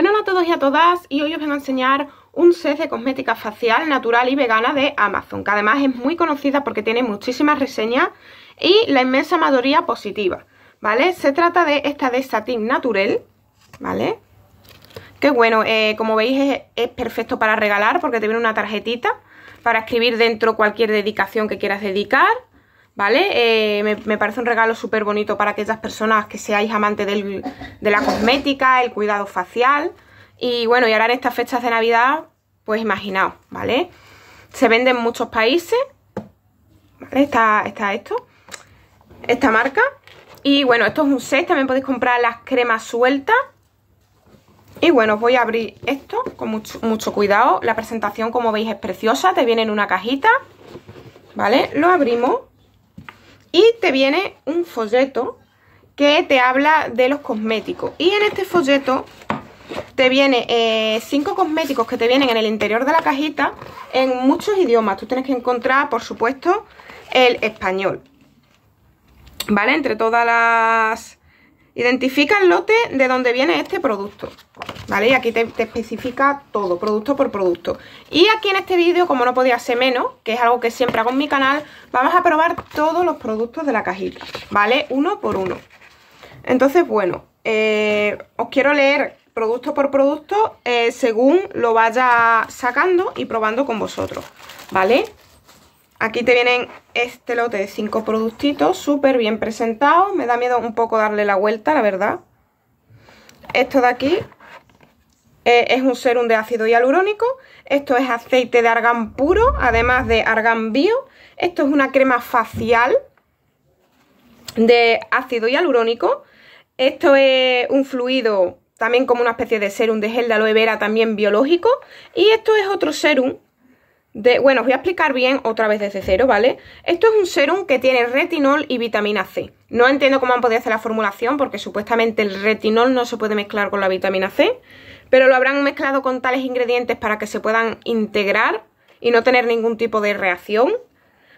Bueno, a todos y a todas y hoy os vengo a enseñar un set de cosmética facial natural y vegana de Amazon, que además es muy conocida porque tiene muchísimas reseñas y la inmensa mayoría positiva, ¿vale? Se trata de esta de Satin Naturel, ¿vale? Que bueno, eh, como veis es, es perfecto para regalar porque te viene una tarjetita para escribir dentro cualquier dedicación que quieras dedicar ¿vale? Eh, me, parece un regalo súper bonito para aquellas personas que seáis amantes de la cosmética, el cuidado facial. Y bueno, y ahora en estas fechas de Navidad, pues imaginaos, ¿vale? Se vende en muchos países, ¿vale? Está, esto, esta marca. Y bueno, esto es un set, también podéis comprar las cremas sueltas. Y bueno, os voy a abrir esto con mucho, mucho cuidado. La presentación, como veis, es preciosa. Te viene en una cajita, ¿vale? Lo abrimos y te viene un folleto que te habla de los cosméticos. Y en este folleto te viene eh, cinco cosméticos que te vienen en el interior de la cajita en muchos idiomas. Tú tienes que encontrar, por supuesto, el español. ¿Vale? Entre todas las Identifica el lote de donde viene este producto, ¿vale? Y aquí te, especifica todo, producto por producto. Y aquí en este vídeo, como no podía ser menos, que es algo que siempre hago en mi canal, vamos a probar todos los productos de la cajita, ¿vale? Uno por uno. Entonces, bueno, eh, os quiero leer producto por producto eh, según lo vaya sacando y probando con vosotros, ¿vale? Aquí te vienen este lote de 5 productitos, súper bien presentados. Me da miedo un poco darle la vuelta, la verdad. Esto de aquí eh, es un serum de ácido hialurónico. Esto es aceite de argán puro, además de argán bio. Esto es una crema facial de ácido hialurónico. Esto es un fluido, también como una especie de serum de gel de aloe vera, también biológico. Y esto es otro serum bueno, os voy a explicar bien otra vez desde cero, ¿vale? Esto es un serum que tiene retinol y vitamina C. No entiendo cómo han podido hacer la formulación porque supuestamente el retinol no se puede mezclar con la vitamina C, pero lo habrán mezclado con tales ingredientes para que se puedan integrar y no tener ningún tipo de reacción,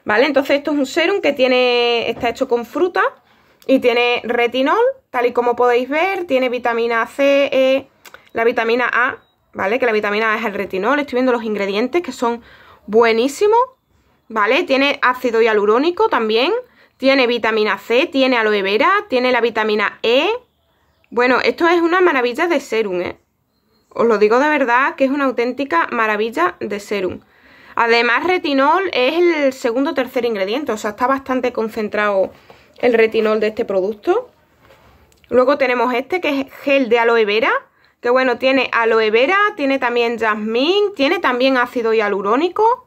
¿vale? Entonces esto es un serum que tiene, está hecho con fruta y tiene retinol, tal y como podéis ver, tiene vitamina C, e, la vitamina A, ¿vale? Que la vitamina A es el retinol, estoy viendo los ingredientes que son buenísimo, ¿vale? Tiene ácido hialurónico también, tiene vitamina C, tiene aloe vera, tiene la vitamina E. Bueno, esto es una maravilla de serum, ¿eh? Os lo digo de verdad que es una auténtica maravilla de serum. Además, retinol es el segundo o tercer ingrediente, o sea, está bastante concentrado el retinol de este producto. Luego tenemos este que es gel de aloe vera, que bueno, tiene aloe vera, tiene también jazmín, tiene también ácido hialurónico.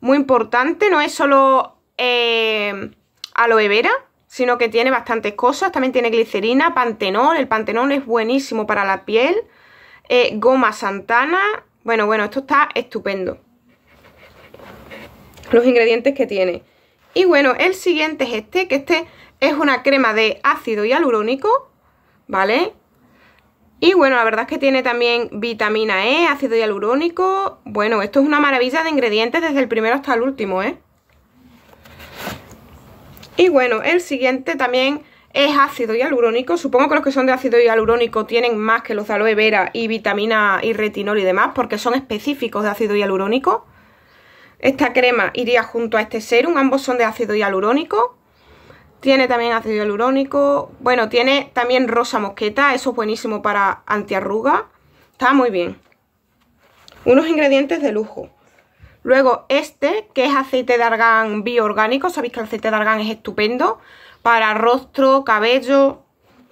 Muy importante, no es solo eh, aloe vera, sino que tiene bastantes cosas. También tiene glicerina, pantenol. El pantenol es buenísimo para la piel. Eh, goma santana. Bueno, bueno, esto está estupendo. Los ingredientes que tiene. Y bueno, el siguiente es este, que este es una crema de ácido hialurónico, ¿vale? Y bueno, la verdad es que tiene también vitamina E, ácido hialurónico. Bueno, esto es una maravilla de ingredientes desde el primero hasta el último, ¿eh? Y bueno, el siguiente también es ácido hialurónico. Supongo que los que son de ácido hialurónico tienen más que los de aloe vera y vitamina y retinol y demás, porque son específicos de ácido hialurónico. Esta crema iría junto a este serum, ambos son de ácido hialurónico. Tiene también ácido hialurónico. Bueno, tiene también rosa mosqueta. Eso es buenísimo para antiarruga. Está muy bien. Unos ingredientes de lujo. Luego este, que es aceite de argán bioorgánico. Sabéis que el aceite de argán es estupendo para rostro, cabello.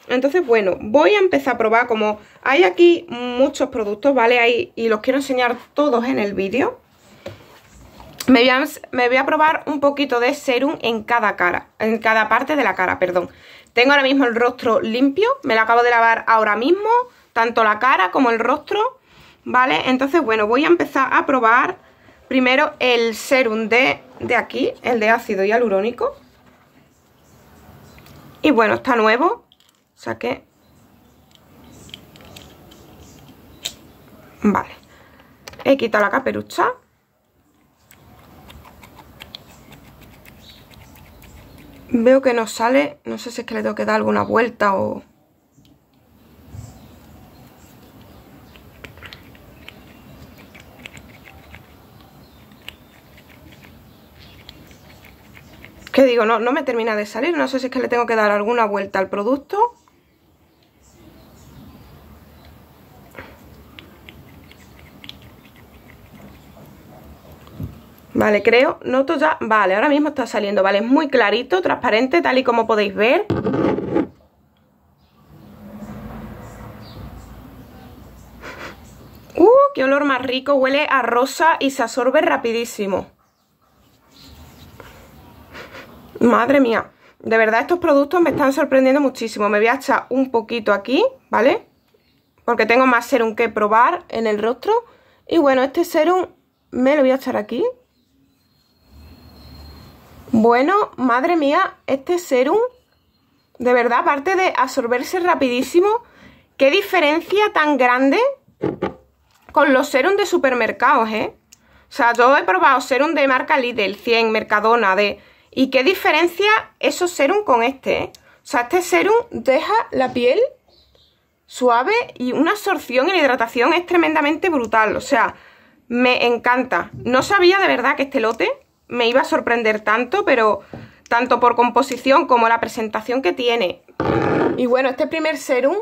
Entonces, bueno, voy a empezar a probar como hay aquí muchos productos, ¿vale? y los quiero enseñar todos en el vídeo me voy, a, probar un poquito de serum en cada cara, en cada parte de la cara, perdón. Tengo ahora mismo el rostro limpio, me lo acabo de lavar ahora mismo, tanto la cara como el rostro, ¿vale? Entonces, bueno, voy a empezar a probar primero el serum de, de aquí, el de ácido hialurónico. Y bueno, está nuevo, o sea que... Vale. He quitado la caperucha. Veo que no sale. No sé si es que le tengo que dar alguna vuelta o... ¿Qué digo? No, no me termina de salir. No sé si es que le tengo que dar alguna vuelta al producto Vale, creo, noto ya, vale, ahora mismo está saliendo, vale, es muy clarito, transparente, tal y como podéis ver. ¡Uh! ¡Qué olor más rico! Huele a rosa y se absorbe rapidísimo. Madre mía, de verdad estos productos me están sorprendiendo muchísimo. Me voy a echar un poquito aquí, ¿vale? Porque tengo más serum que probar en el rostro. Y bueno, este serum me lo voy a echar aquí, bueno, madre mía, este serum, de verdad, aparte de absorberse rapidísimo, qué diferencia tan grande con los serums de supermercados, ¿eh? O sea, yo he probado serum de marca Lidl, 100, Mercadona, de... ¿Y qué diferencia esos serums con este, eh? O sea, este serum deja la piel suave y una absorción y la hidratación es tremendamente brutal. O sea, me encanta. No sabía de verdad que este lote me iba a sorprender tanto, pero tanto por composición como la presentación que tiene. Y bueno, este primer serum,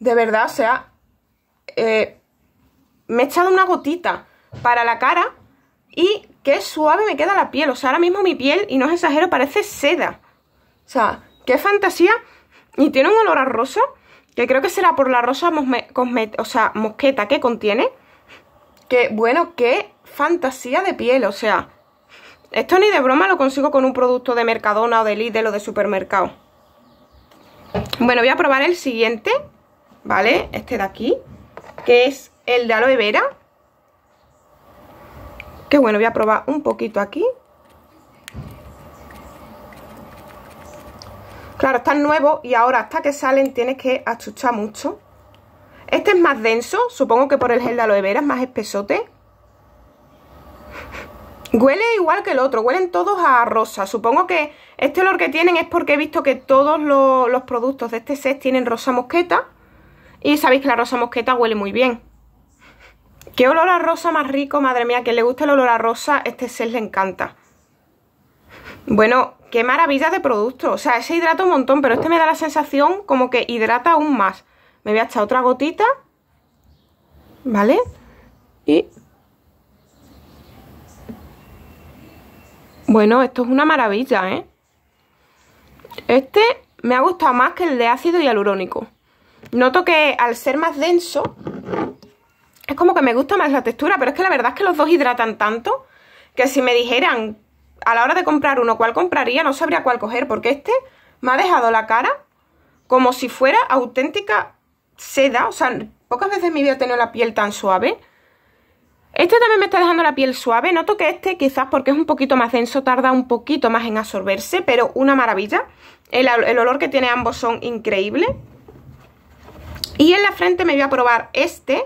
de verdad, o sea, eh, me he echado una gotita para la cara y qué suave me queda la piel. O sea, ahora mismo mi piel, y no es exagero, parece seda. O sea, qué fantasía. Y tiene un olor a rosa, que creo que será por la rosa mosqueta que contiene. Que bueno, qué fantasía de piel, o sea, esto ni de broma lo consigo con un producto de Mercadona o de Lidl o de supermercado. Bueno, voy a probar el siguiente, ¿vale? Este de aquí, que es el de aloe vera. Qué bueno, voy a probar un poquito aquí. Claro, están nuevos y ahora hasta que salen tienes que achuchar mucho. Este es más denso, supongo que por el gel de aloe vera es más espesote. Huele igual que el otro, huelen todos a rosa. Supongo que este olor que tienen es porque he visto que todos los, productos de este set tienen rosa mosqueta. Y sabéis que la rosa mosqueta huele muy bien. ¡Qué olor a rosa más rico! Madre mía, que le gusta el olor a rosa, este set le encanta. Bueno, qué maravilla de producto. O sea, ese hidrata un montón, pero este me da la sensación como que hidrata aún más. Me voy a echar otra gotita. ¿Vale? Y Bueno, esto es una maravilla, ¿eh? Este me ha gustado más que el de ácido hialurónico. Noto que al ser más denso, es como que me gusta más la textura, pero es que la verdad es que los dos hidratan tanto que si me dijeran a la hora de comprar uno cuál compraría, no sabría cuál coger, porque este me ha dejado la cara como si fuera auténtica seda. O sea, pocas veces en mi vida he tenido la piel tan suave. Este también me está dejando la piel suave. Noto que este, quizás porque es un poquito más denso, tarda un poquito más en absorberse, pero una maravilla. El, olor que tiene ambos son increíbles. Y en la frente me voy a probar este,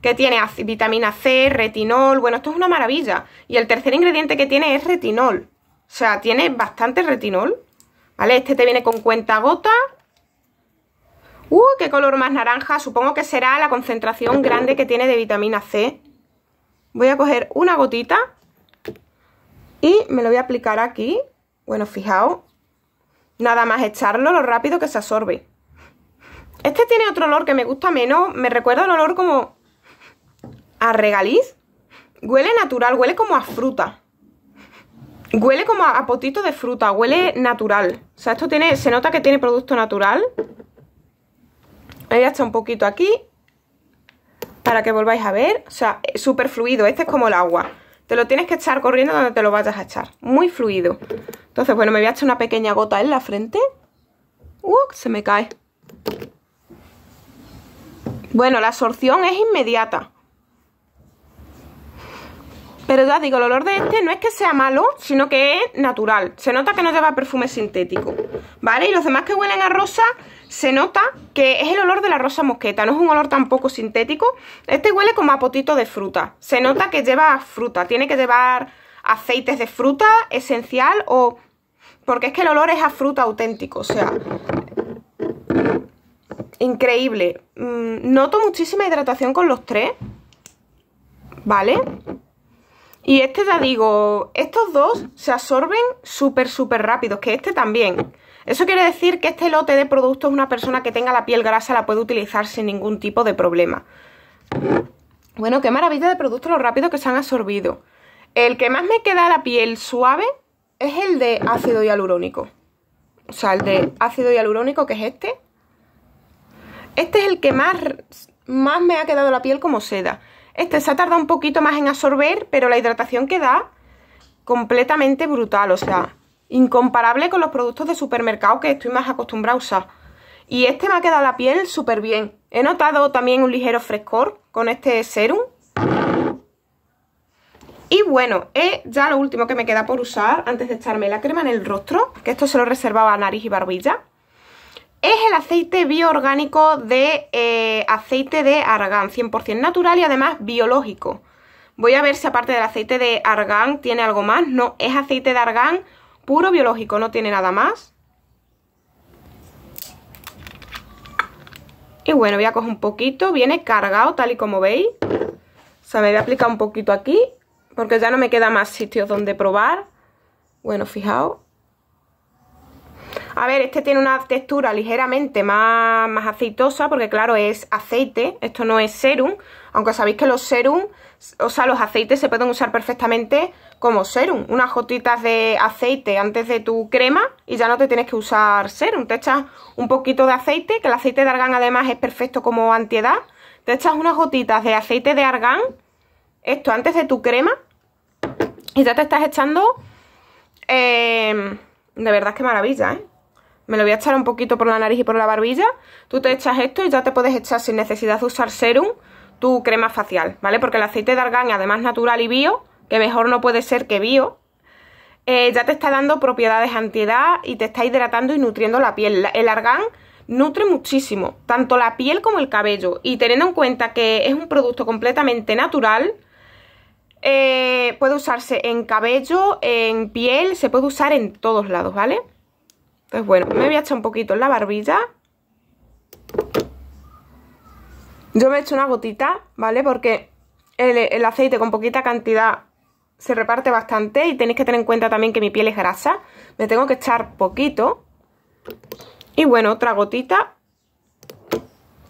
que tiene vitamina C, retinol. Bueno, esto es una maravilla. Y el tercer ingrediente que tiene es retinol. O sea, tiene bastante retinol. ¿Vale? Este te viene con cuenta gota. ¡Uh! ¡Qué color más naranja! Supongo que será la concentración grande que tiene de vitamina C voy a coger una gotita y me lo voy a aplicar aquí. Bueno, fijaos, nada más echarlo lo rápido que se absorbe. Este tiene otro olor que me gusta menos, me recuerda el olor como a regaliz. Huele natural, huele como a fruta. Huele como a, potito de fruta, huele natural. O sea, esto tiene, se nota que tiene producto natural. Ahí está un poquito aquí para que volváis a ver. O sea, súper fluido. Este es como el agua. Te lo tienes que echar corriendo donde te lo vayas a echar. Muy fluido. Entonces, bueno, me voy a echar una pequeña gota en la frente. se me cae. Bueno, la absorción es inmediata. Pero ya digo, el olor de este no es que sea malo, sino que es natural. Se nota que no lleva perfume sintético, ¿vale? Y los demás que huelen a rosa se nota que es el olor de la rosa mosqueta, no es un olor tampoco sintético. Este huele como a potito de fruta. Se nota que lleva fruta, tiene que llevar aceites de fruta esencial o... Porque es que el olor es a fruta auténtico, o sea... Increíble. Mm, noto muchísima hidratación con los tres. ¿Vale? Y este ya digo, estos dos se absorben súper, súper rápido, que este también. Eso quiere decir que este lote de productos una persona que tenga la piel grasa la puede utilizar sin ningún tipo de problema. Bueno, qué maravilla de productos lo rápido que se han absorbido. El que más me queda la piel suave es el de ácido hialurónico. O sea, el de ácido hialurónico que es este. Este es el que más, me ha quedado la piel como seda. Este se ha tardado un poquito más en absorber, pero la hidratación queda completamente brutal, o sea, Incomparable con los productos de supermercado que estoy más acostumbrada a usar. Y este me ha quedado la piel súper bien. He notado también un ligero frescor con este serum. Y bueno, es ya lo último que me queda por usar antes de echarme la crema en el rostro, que esto se lo reservaba a nariz y barbilla. Es el aceite bioorgánico de eh, aceite de argán, 100% natural y además biológico. Voy a ver si aparte del aceite de argán tiene algo más. No, es aceite de argán puro biológico, no tiene nada más. Y bueno, voy a coger un poquito, viene cargado tal y como veis. se me voy a aplicar un poquito aquí, porque ya no me queda más sitios donde probar. Bueno, fijaos. A ver, este tiene una textura ligeramente más, más aceitosa, porque claro, es aceite, esto no es serum. Aunque sabéis que los serum o sea, los aceites se pueden usar perfectamente como serum. Unas gotitas de aceite antes de tu crema y ya no te tienes que usar serum. Te echas un poquito de aceite, que el aceite de argán además es perfecto como antiedad. Te echas unas gotitas de aceite de argán, esto antes de tu crema, y ya te estás echando... Em, de verdad que maravilla, ¿eh? Me lo voy a echar un poquito por la nariz y por la barbilla. Tú te echas esto y ya te puedes echar sin necesidad de usar serum tu crema facial, ¿vale? Porque el aceite de argán, además natural y bio, que mejor no puede ser que bio, eh, ya te está dando propiedades antiedad y te está hidratando y nutriendo la piel. El argán nutre muchísimo, tanto la piel como el cabello. Y teniendo en cuenta que es un producto completamente natural, eh, puede usarse en cabello, en piel, se puede usar en todos lados, ¿vale? Entonces, bueno, me voy a echar un poquito en la barbilla. Yo me hecho una gotita, ¿vale? Porque el, el aceite con poquita cantidad se reparte bastante y tenéis que tener en cuenta también que mi piel es grasa. Me tengo que echar poquito. Y bueno, otra gotita.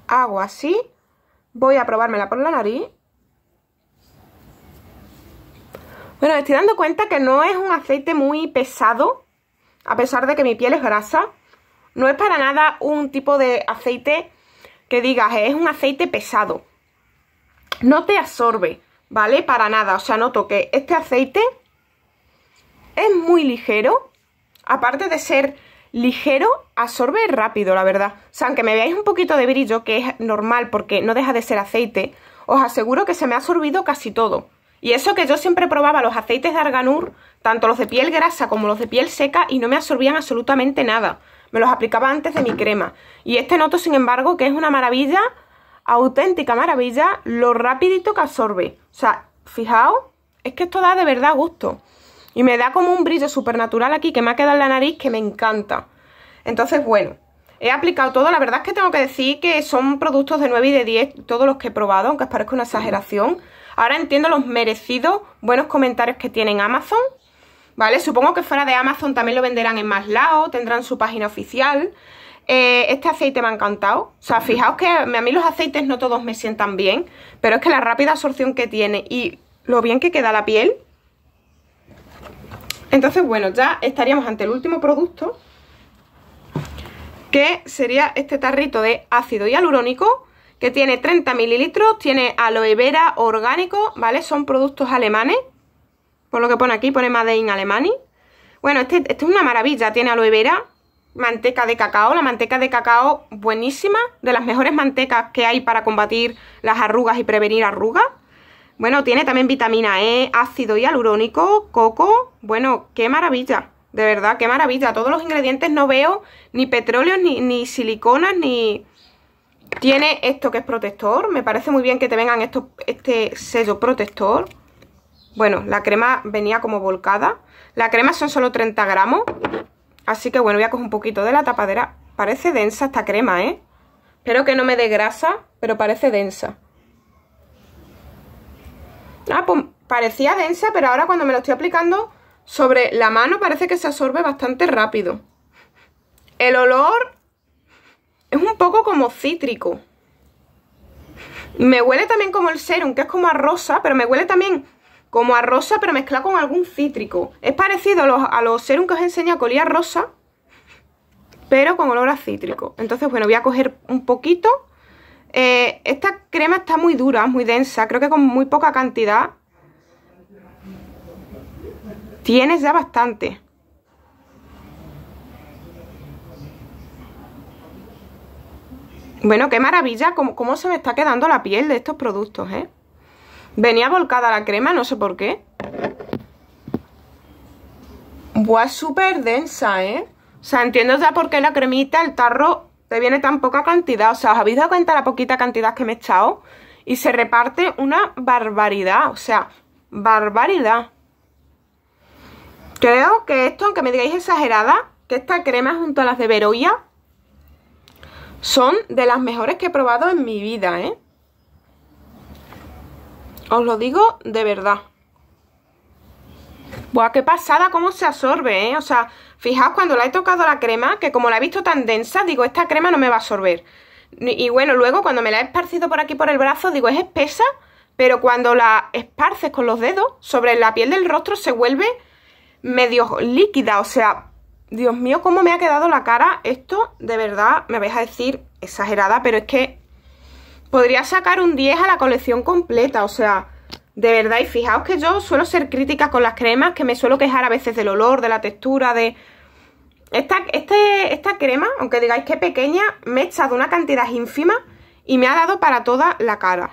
Hago así. Voy a probármela por la nariz. Bueno, estoy dando cuenta que no es un aceite muy pesado, a pesar de que mi piel es grasa. No es para nada un tipo de aceite que digas, eh, es un aceite pesado. No te absorbe, ¿vale? Para nada, o sea, noto que este aceite es muy ligero. Aparte de ser ligero, absorbe rápido, la verdad. O sea, aunque me veáis un poquito de brillo, que es normal porque no deja de ser aceite, os aseguro que se me ha absorbido casi todo. Y eso que yo siempre probaba los aceites de arganur, tanto los de piel grasa como los de piel seca, y no me absorbían absolutamente nada me los aplicaba antes de mi crema. Y este noto, sin embargo, que es una maravilla, auténtica maravilla, lo rapidito que absorbe. O sea, fijaos, es que esto da de verdad gusto. Y me da como un brillo supernatural aquí que me ha quedado en la nariz que me encanta. Entonces, bueno, he aplicado todo. La verdad es que tengo que decir que son productos de 9 y de 10 todos los que he probado, aunque os parezca una exageración. Ahora entiendo los merecidos buenos comentarios que tienen Amazon ¿vale? Supongo que fuera de Amazon también lo venderán en más lados, tendrán su página oficial. Eh, este aceite me ha encantado. O sea, fijaos que a mí los aceites no todos me sientan bien, pero es que la rápida absorción que tiene y lo bien que queda la piel. Entonces, bueno, ya estaríamos ante el último producto, que sería este tarrito de ácido hialurónico, que tiene 30 mililitros, tiene aloe vera orgánico, ¿vale? Son productos alemanes por lo que pone aquí, pone Made in Alemania. Bueno, este, este, es una maravilla, tiene aloe vera, manteca de cacao, la manteca de cacao buenísima, de las mejores mantecas que hay para combatir las arrugas y prevenir arrugas. Bueno, tiene también vitamina E, ácido hialurónico, coco, bueno, qué maravilla, de verdad, qué maravilla. Todos los ingredientes no veo ni petróleo, ni, ni siliconas, ni... Tiene esto que es protector, me parece muy bien que te vengan estos, este sello protector. Bueno, la crema venía como volcada. La crema son solo 30 gramos. Así que bueno, voy a coger un poquito de la tapadera. Parece densa esta crema, ¿eh? Espero que no me dé grasa, pero parece densa. Ah, pues parecía densa, pero ahora cuando me lo estoy aplicando sobre la mano parece que se absorbe bastante rápido. El olor es un poco como cítrico. Me huele también como el serum, que es como a rosa, pero me huele también como a rosa, pero mezclado con algún cítrico. Es parecido a los, a los que os enseñé a rosa, pero con olor a cítrico. Entonces, bueno, voy a coger un poquito. Eh, esta crema está muy dura, muy densa, creo que con muy poca cantidad. Tienes ya bastante. Bueno, qué maravilla, cómo se me está quedando la piel de estos productos, ¿eh? Venía volcada la crema, no sé por qué. Buah, súper densa, ¿eh? O sea, entiendo ya por qué la cremita, el tarro, te viene tan poca cantidad. O sea, ¿os habéis dado cuenta la poquita cantidad que me he echado? Y se reparte una barbaridad, o sea, barbaridad. Creo que esto, aunque me digáis exagerada, que esta crema junto a las de Veroya son de las mejores que he probado en mi vida, ¿eh? Os lo digo de verdad. Buah, qué pasada cómo se absorbe, ¿eh? O sea, fijaos cuando la he tocado la crema, que como la he visto tan densa, digo, esta crema no me va a absorber. Y bueno, luego cuando me la he esparcido por aquí por el brazo, digo, es espesa, pero cuando la esparces con los dedos sobre la piel del rostro se vuelve medio líquida, o sea, Dios mío, cómo me ha quedado la cara. Esto, de verdad, me vais a decir exagerada, pero es que podría sacar un 10 a la colección completa, o sea, de verdad, y fijaos que yo suelo ser crítica con las cremas, que me suelo quejar a veces del olor, de la textura, de... Esta, este, crema, aunque digáis que pequeña, me he echado una cantidad ínfima y me ha dado para toda la cara.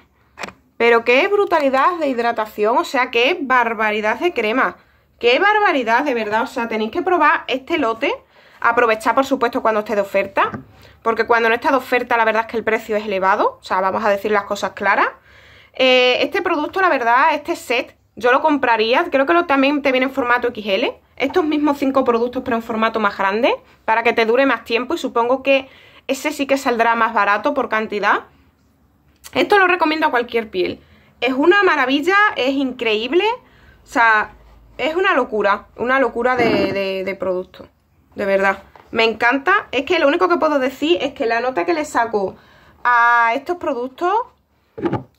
Pero qué brutalidad de hidratación, o sea, qué barbaridad de crema. Qué barbaridad, de verdad, o sea, tenéis que probar este lote. aprovechar por supuesto, cuando esté de oferta porque cuando no está de oferta la verdad es que el precio es elevado, o sea, vamos a decir las cosas claras. Eh, este producto, la verdad, este set, yo lo compraría, creo que lo, también te viene en formato XL, estos mismos cinco productos pero en formato más grande, para que te dure más tiempo y supongo que ese sí que saldrá más barato por cantidad. Esto lo recomiendo a cualquier piel. Es una maravilla, es increíble, o sea, es una locura, una locura de, de producto, de verdad. Me encanta. Es que lo único que puedo decir es que la nota que le saco a estos productos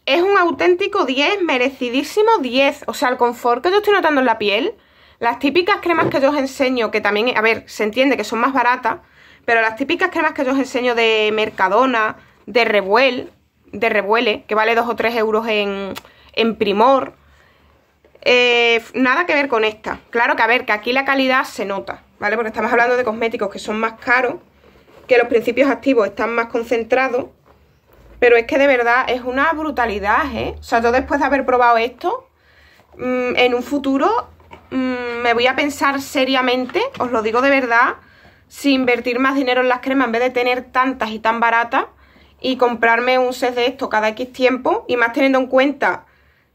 es un auténtico 10, merecidísimo 10. O sea, el confort que yo estoy notando en la piel, las típicas cremas que yo os enseño, que también, a ver, se entiende que son más baratas, pero las típicas cremas que yo os enseño de Mercadona, de Revuel, de Revuele, que vale 2 o 3 euros en, Primor, eh, nada que ver con esta. Claro que, a ver, que aquí la calidad se nota. ¿vale? Porque estamos hablando de cosméticos que son más caros, que los principios activos están más concentrados, pero es que de verdad es una brutalidad, ¿eh? O sea, yo después de haber probado esto, mm, en un futuro mm, me voy a pensar seriamente, os lo digo de verdad, si invertir más dinero en las cremas en vez de tener tantas y tan baratas y comprarme un set de esto cada X tiempo y más teniendo en cuenta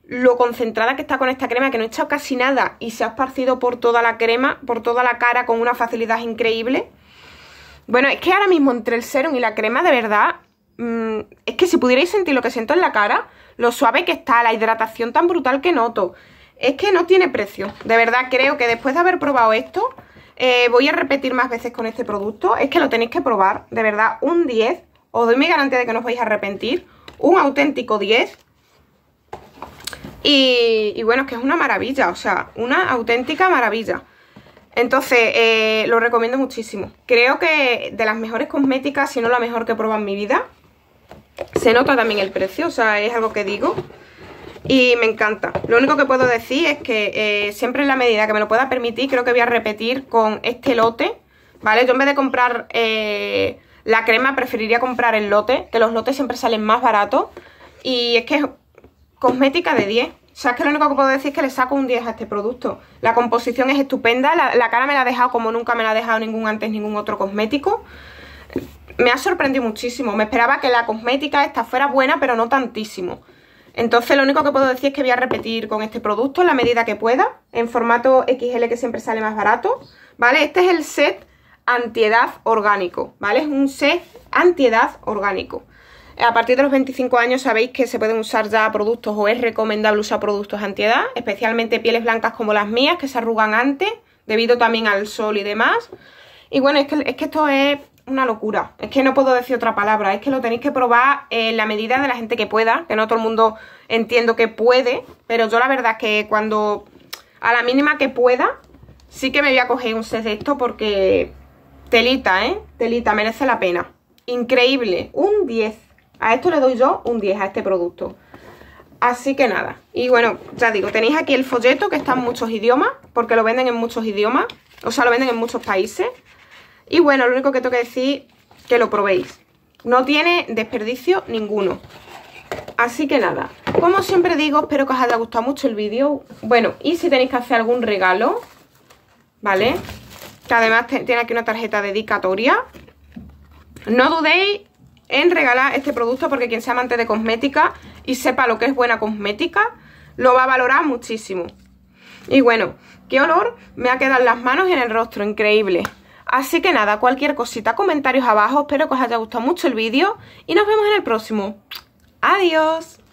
lo concentrada que está con esta crema, que no he echado casi nada y se ha esparcido por toda la crema, por toda la cara con una facilidad increíble. Bueno, es que ahora mismo entre el serum y la crema, de verdad, mm, es que si pudierais sentir lo que siento en la cara, lo suave que está, la hidratación tan brutal que noto, es que no tiene precio. De verdad, creo que después de haber probado esto, eh, voy a repetir más veces con este producto. Es que lo tenéis que probar, de verdad, un 10. Os doy mi garantía de que no os vais a arrepentir. Un auténtico 10. Y, bueno, es que es una maravilla, o sea, una auténtica maravilla. Entonces, eh, lo recomiendo muchísimo. Creo que de las mejores cosméticas, si no la mejor que he probado en mi vida. Se nota también el precio, o sea, es algo que digo. Y me encanta. Lo único que puedo decir es que eh, siempre en la medida que me lo pueda permitir, creo que voy a repetir con este lote, ¿vale? Yo en vez de comprar eh, la crema, preferiría comprar el lote, que los lotes siempre salen más baratos. Y es que Cosmética de 10. O sea, es que lo único que puedo decir es que le saco un 10 a este producto. La composición es estupenda, la, cara me la ha dejado como nunca me la ha dejado ningún antes, ningún otro cosmético. Me ha sorprendido muchísimo. Me esperaba que la cosmética esta fuera buena, pero no tantísimo. Entonces lo único que puedo decir es que voy a repetir con este producto en la medida que pueda, en formato XL que siempre sale más barato, ¿vale? Este es el set antiedad orgánico, ¿vale? Es un set antiedad orgánico. A partir de los 25 años sabéis que se pueden usar ya productos o es recomendable usar productos edad. especialmente pieles blancas como las mías que se arrugan antes, debido también al sol y demás. Y bueno, es que, es que esto es una locura, es que no puedo decir otra palabra, es que lo tenéis que probar en la medida de la gente que pueda, que no todo el mundo entiendo que puede, pero yo la verdad es que cuando a la mínima que pueda, sí que me voy a coger un set de esto porque telita, ¿eh? Telita, merece la pena. Increíble, un 10. A esto le doy yo un 10 a este producto. Así que nada, y bueno, ya digo, tenéis aquí el folleto que está en muchos idiomas, porque lo venden en muchos idiomas, o sea, lo venden en muchos países. Y bueno, lo único que tengo que decir, que lo probéis. No tiene desperdicio ninguno. Así que nada, como siempre digo, espero que os haya gustado mucho el vídeo. Bueno, y si tenéis que hacer algún regalo, ¿vale? Que además tiene aquí una tarjeta dedicatoria. No dudéis en regalar este producto porque quien sea amante de cosmética y sepa lo que es buena cosmética, lo va a valorar muchísimo. Y bueno, qué olor me ha quedado en las manos y en el rostro, increíble. Así que nada, cualquier cosita, comentarios abajo, espero que os haya gustado mucho el vídeo y nos vemos en el próximo. ¡Adiós!